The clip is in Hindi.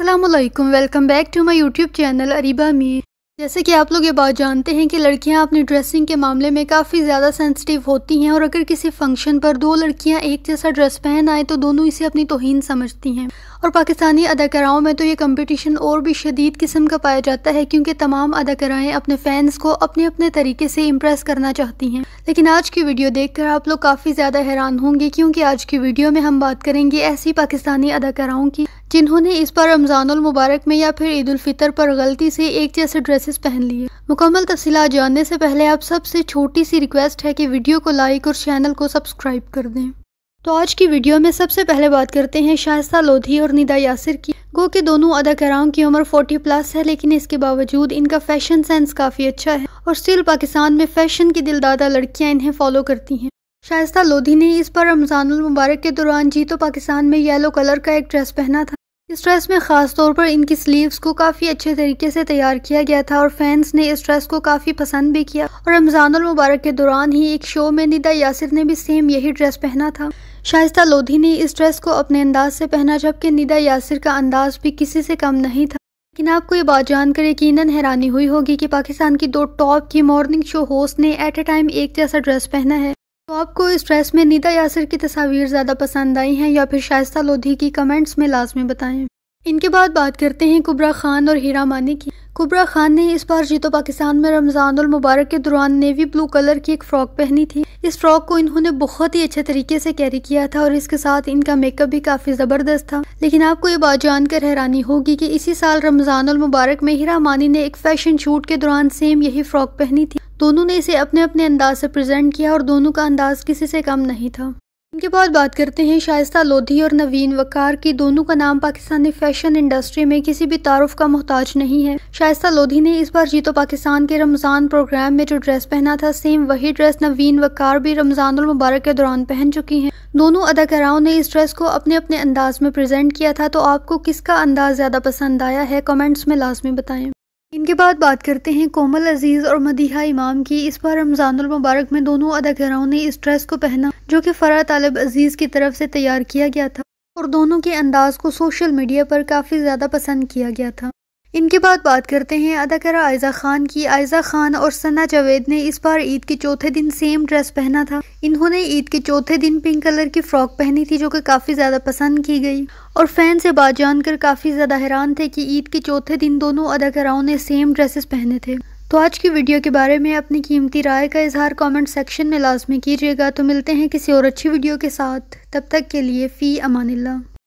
अल्लाम welcome back to my YouTube channel Ariba Mir जैसे कि आप लोग ये बात जानते हैं कि लड़कियां अपनी ड्रेसिंग के मामले में काफ़ी ज़्यादा सेंसिटिव होती हैं और अगर किसी फंक्शन पर दो लड़कियां एक जैसा ड्रेस पहन आए तो दोनों इसे अपनी तोहन समझती हैं और पाकिस्तानी अदाकाराओं में तो ये कंपटीशन और भी शदीद किस्म का पाया जाता है क्योंकि तमाम अदाकाराएँ अपने फैंस को अपने अपने तरीके से इम्प्रेस करना चाहती हैं लेकिन आज की वीडियो देख आप लोग काफ़ी ज़्यादा हैरान होंगे क्योंकि आज की वीडियो में हम बात करेंगे ऐसी पाकिस्तानी अदाकाराओं की जिन्होंने इस बार रमज़ानुल मुबारक में या फिर ईद उल फितर पर गलती से एक जैसे ड्रेसेस पहन लिए मुकम्मल तफसीला जानने से पहले आप सबसे छोटी सी रिक्वेस्ट है कि वीडियो को लाइक और चैनल को सब्सक्राइब कर दें तो आज की वीडियो में सबसे पहले बात करते हैं शाइस्ता लोधी और निदा यासिर की गो के दोनों अदाकाराओं की उम्र 40 प्लस है लेकिन इसके बावजूद इनका फैशन सेंस काफ़ी अच्छा है और स्टिल पाकिस्तान में फैशन की दिलदादा लड़कियां इन्हें फॉलो करती हैं शाइस्ता लोधी ने इस पर रमज़ानुल मुबारक के दौरान जीतो पाकिस्तान में येलो कलर का एक ड्रेस पहना था इस ड्रेस में ख़ास तौर पर इनकी स्लीव्स को काफ़ी अच्छे तरीके से तैयार किया गया था और फैंस ने इस ड्रेस को काफ़ी पसंद भी किया और रमज़ानुल मुबारक के दौरान ही एक शो में निदा यासिर ने भी सेम यही ड्रेस पहना था शाइस्ता लोधी ने इस ड्रेस को अपने अंदाज से पहना जबकि निदा यासिर का अंदाज भी किसी से कम नहीं था लेकिन आपको ये बात जानकर यकीनन हैरानी हुई होगी कि पाकिस्तान की दो टॉप की मॉर्निंग शो होस्ट ने एट ए टाइम एक जैसा ड्रेस पहना है तो आपको इस ड्रेस में नीता यासर की तस्वीर ज़्यादा पसंद आई हैं या फिर शाइस्ता लोधी की कमेंट्स में लाजमी बताएं इनके बाद बात करते हैं कुबरा खान और हीरा मानी की कुबरा खान ने इस बार जीतो पाकिस्तान में रमज़ान मुबारक के दौरान नेवी ब्लू कलर की एक फ़्रॉक पहनी थी इस फ्रॉक को इन्होंने बहुत ही अच्छे तरीके से कैरी किया था और इसके साथ इनका मेकअप भी काफ़ी ज़बरदस्त था लेकिन आपको ये बात जानकर हैरानी होगी कि इसी साल रमज़ान मुबारक में हीरा मानी ने एक फ़ैशन शूट के दौरान सेम यही फ़्रॉक पहनी थी दोनों ने इसे अपने अपने अंदाज से प्रेजेंट किया और दोनों का अंदाज किसी से कम नहीं था इनके बाद बात करते हैं शायस्ता लोधी और नवीन वकार की दोनों का नाम पाकिस्तानी फैशन इंडस्ट्री में किसी भी तारुफ का मोहताज नहीं है शायस्ता लोधी ने इस बार जीतो पाकिस्तान के रमजान प्रोग्राम में जो ड्रेस पहना था सेम वही ड्रेस नवीन वकार भी रमजान और मुबारक के दौरान पहन चुकी हैं दोनों अदाकाराओं ने इस ड्रेस को अपने अपने अंदाज में प्रेजेंट किया था तो आपको किसका अंदाज ज्यादा पसंद आया है कॉमेंट्स में लाजमी बताएं इनके बाद बात करते हैं कोमल अजीज़ और मदीहा इमाम की इस बार मुबारक में दोनों अदाकाराओं ने इस ड्रेस को पहना जो कि फ़रा तालब अजीज़ की तरफ से तैयार किया गया था और दोनों के अंदाज को सोशल मीडिया पर काफ़ी ज़्यादा पसंद किया गया था इनके बाद बात करते हैं अदाकारा आयजा खान की आयजा खान और सना जावेद ने इस बार ईद के चौथे दिन सेम ड्रेस पहना था इन्होंने ईद के चौथे दिन पिंक कलर की फ्रॉक पहनी थी जो कि काफ़ी ज़्यादा पसंद की गई और फैन से बात जानकर काफ़ी ज़्यादा हैरान थे कि ईद के चौथे दिन दोनों अदाकाराओं ने सेम ड्रेसेस पहने थे तो आज की वीडियो के बारे में अपनी कीमती राय का इजहार कॉमेंट सेक्शन में लाजमी कीजिएगा तो मिलते हैं किसी और अच्छी वीडियो के साथ तब तक के लिए फ़ी अमानिल्ला